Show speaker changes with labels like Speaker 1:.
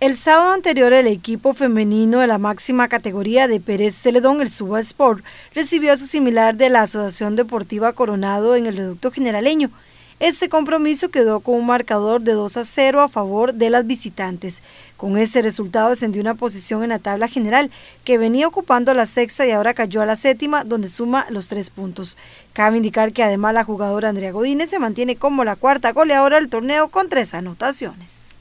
Speaker 1: El sábado anterior el equipo femenino de la máxima categoría de Pérez Celedón, el Suba Sport, recibió a su similar de la Asociación Deportiva Coronado en el reducto generaleño. Este compromiso quedó con un marcador de 2 a 0 a favor de las visitantes. Con ese resultado ascendió una posición en la tabla general, que venía ocupando la sexta y ahora cayó a la séptima, donde suma los tres puntos. Cabe indicar que además la jugadora Andrea Godínez se mantiene como la cuarta goleadora del torneo con tres anotaciones.